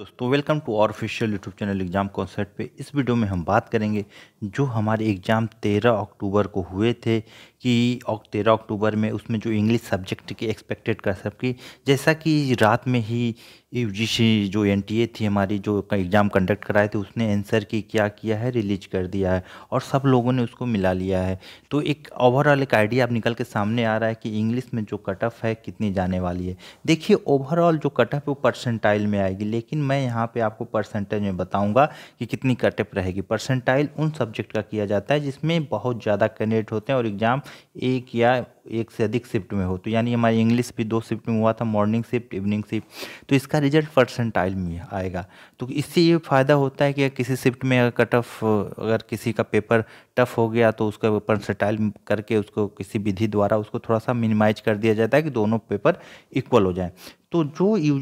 दोस्तों welcome to और official YouTube channel exam concept पे इस वीडियो में हम बात करेंगे जो हमारे एग्ज़ाम 13 अक्टूबर को हुए थे कि तेरह अक्टूबर में उसमें जो इंग्लिश सब्जेक्ट की एक्सपेक्टेड कर सबकी जैसा कि रात में ही जिस जो एन थी हमारी जो एग्ज़ाम कंडक्ट कराए थे उसने आंसर की क्या किया है रिलीज कर दिया है और सब लोगों ने उसको मिला लिया है तो एक ओवरऑल एक आइडिया अब निकल के सामने आ रहा है कि इंग्लिश में जो कटअप है कितनी जाने वाली है देखिए ओवरऑल जो कटअप है वो परसेंटाइल में आएगी लेकिन मैं यहाँ पे आपको परसेंटेज में बताऊंगा कि कितनी कटअप रहेगी परसेंटाइल उन सब्जेक्ट का किया जाता है जिसमें बहुत ज़्यादा कैंडिडेट होते हैं और एग्ज़ाम एक या एक से अधिक शिफ्ट में हो तो यानी हमारी इंग्लिश भी दो शिफ्ट में हुआ था मॉर्निंग शिफ्ट इवनिंग शिफ्ट तो इसका रिजल्ट परसेंटाइल में आएगा तो इससे ये फ़ायदा होता है कि किसी शिफ्ट में अगर कट ऑफ अगर किसी का पेपर टफ हो गया तो उसका परसेंटाइल करके उसको किसी विधि द्वारा उसको थोड़ा सा मिनिमाइज कर दिया जाता है कि दोनों पेपर इक्वल हो जाएँ तो जो यू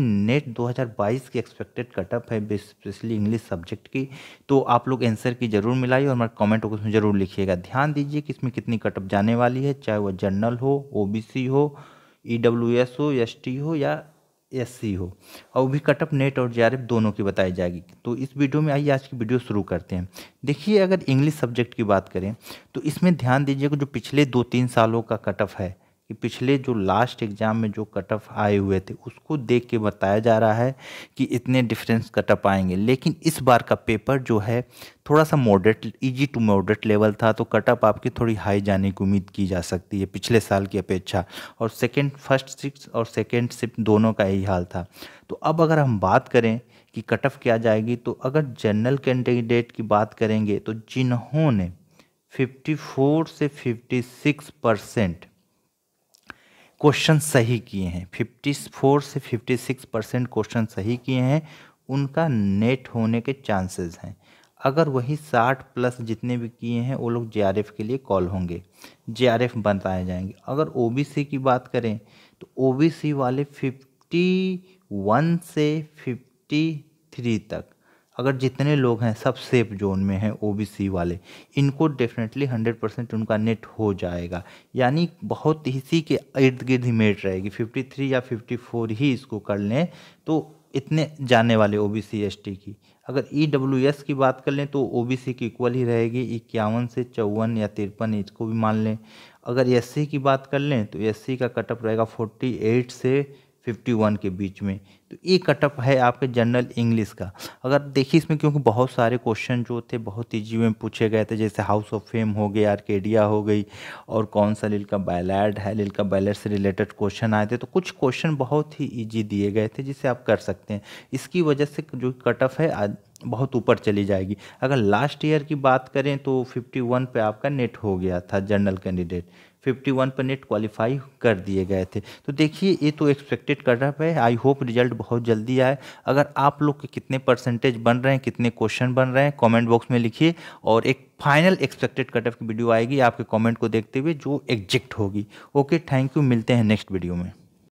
नेट 2022 की एक्सपेक्टेड कटअप है स्पेशली इंग्लिश सब्जेक्ट की तो आप लोग आंसर की ज़रूर मिलाइए और हमारे कॉमेंट बॉक्स में ज़रूर लिखिएगा ध्यान दीजिए कि इसमें कितनी कटअप जाने वाली है चाहे वह जनरल हो ओबीसी हो ईडब्ल्यूएस e हो एस हो या एससी हो और भी कटअप नेट और जे दोनों की बताई जाएगी तो इस वीडियो में आइए आज की वीडियो शुरू करते हैं देखिए अगर इंग्लिश सब्जेक्ट की बात करें तो इसमें ध्यान दीजिए कि जो पिछले दो तीन सालों का कटअप है कि पिछले जो लास्ट एग्ज़ाम में जो कट ऑफ आए हुए थे उसको देख के बताया जा रहा है कि इतने डिफरेंस कट ऑफ आएंगे लेकिन इस बार का पेपर जो है थोड़ा सा moderate easy to moderate level था तो कट ऑफ आपकी थोड़ी हाई जाने की उम्मीद की जा सकती है पिछले साल की अपेक्षा और सेकेंड फर्स्ट सिक्स और सेकेंड सिप दोनों का यही हाल था तो अब अगर हम बात करें कि कट ऑफ क्या जाएगी तो अगर जनरल कैंडिडेट की बात करेंगे तो जिन्होंने 54 से 56 परसेंट क्वेश्चन सही किए हैं फिफ्टी फोर से फिफ्टी सिक्स परसेंट क्वेश्चन सही किए हैं उनका नेट होने के चांसेस हैं अगर वही साठ प्लस जितने भी किए हैं वो लोग जे के लिए कॉल होंगे जे बताए जाएंगे अगर ओ की बात करें तो ओ वाले फिफ्टी वन से फिफ्टी थ्री तक अगर जितने लोग हैं सब सेफ जोन में हैं ओबीसी वाले इनको डेफिनेटली हंड्रेड परसेंट उनका नेट हो जाएगा यानी बहुत इसी के इर्द गिर्द ही मेट रहेगी फिफ्टी थ्री या फिफ्टी फोर ही इसको कर लें तो इतने जाने वाले O B C S T की अगर ई डब्ल्यू एस की बात कर लें तो ओ बी सी की इक्वल ही रहेगी इक्यावन से चौवन या तिरपन इसको भी मान लें अगर एस सी की बात कर लें तो एस सी का कटअप रहेगा फोर्टी एट से 51 के बीच में तो ये कटअप है आपके जनरल इंग्लिश का अगर देखिए इसमें क्योंकि बहुत सारे क्वेश्चन जो थे बहुत ईजी में पूछे गए थे जैसे हाउस ऑफ फेम हो गया आर्केडिया हो गई और कौन सा लिल का बैलैड है लिल का बैलैड से रिलेटेड क्वेश्चन आए थे तो कुछ क्वेश्चन बहुत ही ईजी दिए गए थे जिसे आप कर सकते हैं इसकी वजह से जो कटअप है बहुत ऊपर चली जाएगी अगर लास्ट ईयर की बात करें तो 51 पे आपका नेट हो गया था जनरल कैंडिडेट 51 पर नेट क्वालिफाई कर दिए गए थे तो देखिए ये तो एक्सपेक्टेड कर रहा है आई होप रिजल्ट बहुत जल्दी आए अगर आप लोग के कितने परसेंटेज बन रहे हैं कितने क्वेश्चन बन रहे हैं कमेंट बॉक्स में लिखिए और एक फाइनल एक्सपेक्टेड कटअप की वीडियो आएगी आपके कमेंट को देखते हुए जो एग्जिक्ट होगी ओके थैंक यू मिलते हैं नेक्स्ट वीडियो में